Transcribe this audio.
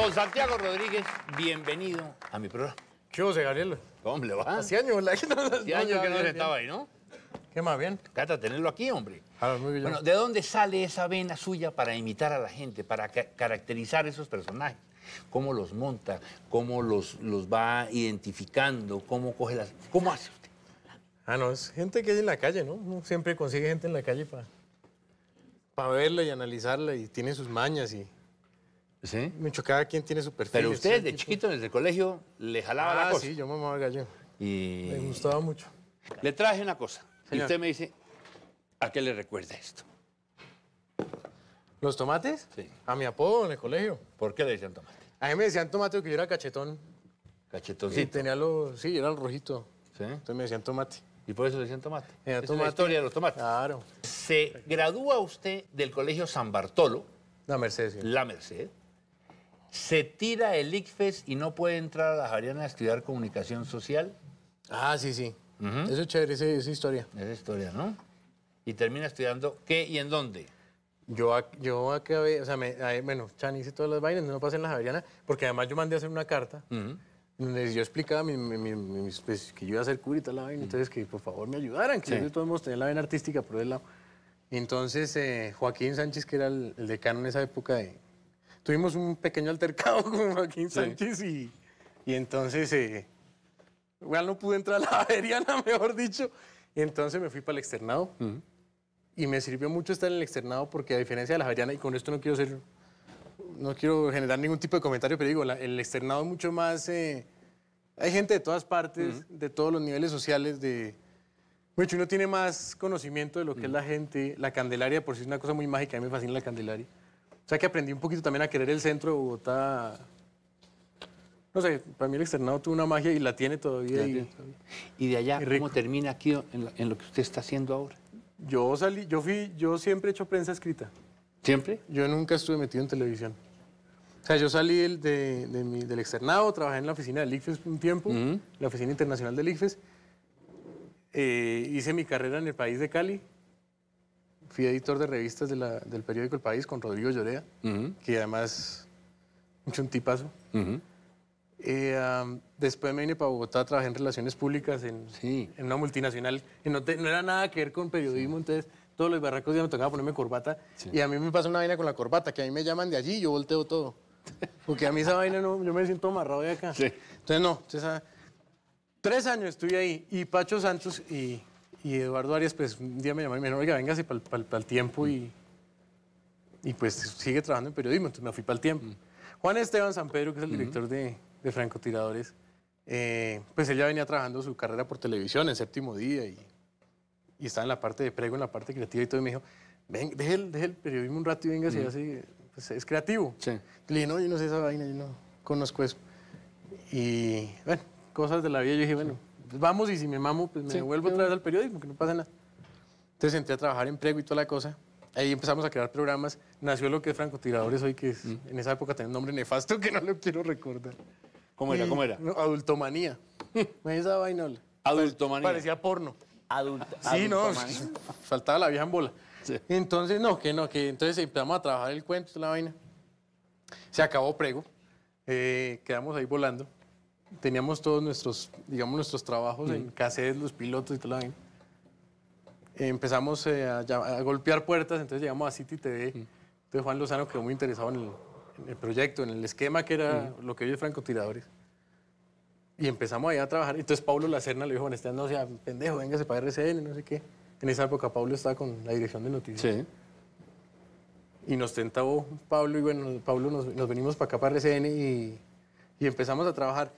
Don Santiago Rodríguez, bienvenido a mi programa. ¿Qué Gabriel? ¿Cómo le va? Hace años, Hace años que no estaba ahí, ¿no? ¿Qué más bien? Cata, tenerlo aquí, hombre. Ah, muy bien. Bueno, ¿de dónde sale esa vena suya para imitar a la gente, para caracterizar esos personajes? ¿Cómo los monta? ¿Cómo los, los va identificando? ¿Cómo coge las... ¿Cómo hace usted? Ah, no, es gente que hay en la calle, ¿no? siempre consigue gente en la calle para, para verla y analizarla y tiene sus mañas y Sí. Mucho, cada quien tiene su perfil. Pero usted, de chiquito, desde el colegio, le jalaba la ah, cosa. Sí, yo mamaba gallo. Y... Me gustaba mucho. Le traje una cosa. Y usted me dice, ¿a qué le recuerda esto? ¿Los tomates? Sí. A mi apodo en el colegio. ¿Por qué le decían tomate? A mí me decían tomate porque yo era cachetón. Cachetón. Sí, tenía los... Sí, era el rojito. ¿Sí? Entonces me decían tomate. Y por eso le decían tomate. Era los tomates. Claro. Se gradúa usted del colegio San Bartolo. La Merced, La Merced se tira el ICFES y no puede entrar a la Javeriana a estudiar comunicación social. Ah, sí, sí. Uh Eso es chévere, esa, historia. Esa historia, ¿no? Y termina estudiando qué y en dónde. Yo, yo acabé, o sea, bueno, Chan hice todas las vainas, no pasé en la Javeriana, porque además yo mandé a hacer una carta. donde yo explicaba mi, pues, que yo iba a hacer cura la vaina, entonces que por favor me ayudaran, que sí. todos tener la vaina artística por el lado. Entonces eh, Joaquín Sánchez, que era el, decano en esa época de, tuvimos un pequeño altercado con Joaquín Sánchez y, y, entonces eh, igual no pude entrar a la averiana, mejor dicho. Y entonces me fui para el externado y me sirvió mucho estar en el externado porque a diferencia de la averiana, y con esto no quiero ser, no quiero generar ningún tipo de comentario, pero digo, el externado es mucho más... Eh, hay gente de todas partes, de todos los niveles sociales, de... Mucho uno tiene más conocimiento de lo que es la gente. La Candelaria por si es una cosa muy mágica, a mí me fascina la Candelaria. O sea que aprendí un poquito también a querer el centro de Bogotá. No sé, para mí el externado tuvo una magia y la tiene todavía. Y, de allá, ¿cómo termina aquí en lo, que usted está haciendo ahora? Yo salí, yo fui, yo siempre he hecho prensa escrita. ¿Siempre? Yo nunca estuve metido en televisión. O sea, yo salí del, externado, trabajé en la oficina del ICFES un tiempo, la oficina internacional del ICFES. Eh, hice mi carrera en el país de Cali, fui editor de revistas del periódico El País con Rodrigo Llorea, que además mucho un tipazo. Eh, después me vine para Bogotá, trabajé en relaciones públicas en, en una multinacional no, era nada que ver con periodismo, entonces todos los barracos ya me tocaba ponerme corbata y a mí me pasa una vaina con la corbata, que a mí me llaman de allí y yo volteo todo. Porque a mí esa vaina no, yo me siento amarrado de acá. Entonces no, ah, tres años estuve ahí y Pacho Santos y y Eduardo Arias, pues un día me llamó y me dijo, oiga, vengase para el tiempo y, y pues sigue trabajando en periodismo, entonces me fui para el tiempo. Mm. Juan Esteban San Pedro, que es el director de, de, Francotiradores, eh, pues él ya venía trabajando su carrera por televisión en séptimo día y, y, estaba en la parte de prego, en la parte creativa y todo, y me dijo, ven, deje el, periodismo un rato y venga, mm. pues es creativo. Sí. Le dije, no, yo no sé esa vaina, yo no conozco eso. Y bueno, cosas de la vida, yo dije, bueno, vamos y si me mamo, pues me vuelvo a otra vez al periodismo, que no pasa nada. Entonces entré a trabajar en prego y toda la cosa. Ahí empezamos a crear programas. Nació lo que es Francotiradores hoy, que mm. en esa época tenía un nombre nefasto que no le quiero recordar. ¿Cómo era? ¿Cómo era? adultomanía. esa vaina Adultomanía. Parecía porno. Adult, sí, no, faltaba la vieja en bola. Entonces, no, que no, que entonces empezamos a trabajar el cuento, la vaina. Se acabó prego, eh, quedamos ahí volando teníamos todos nuestros, digamos, nuestros trabajos en mm. cassettes, los pilotos y todo lo Empezamos eh, a, golpear puertas, entonces llegamos a City TV. Mm. Entonces Juan Lozano quedó muy interesado en el, proyecto, en el esquema que era mm. lo que hoy es francotiradores. Y empezamos ahí a trabajar. Entonces Pablo Lacerna le dijo, bueno, este no sea pendejo, véngase para RCN, no sé qué. En esa época Pablo estaba con la dirección de noticias. Sí. Y nos tentó Pablo y bueno, Pablo nos, nos venimos para acá para RCN y, y empezamos a trabajar.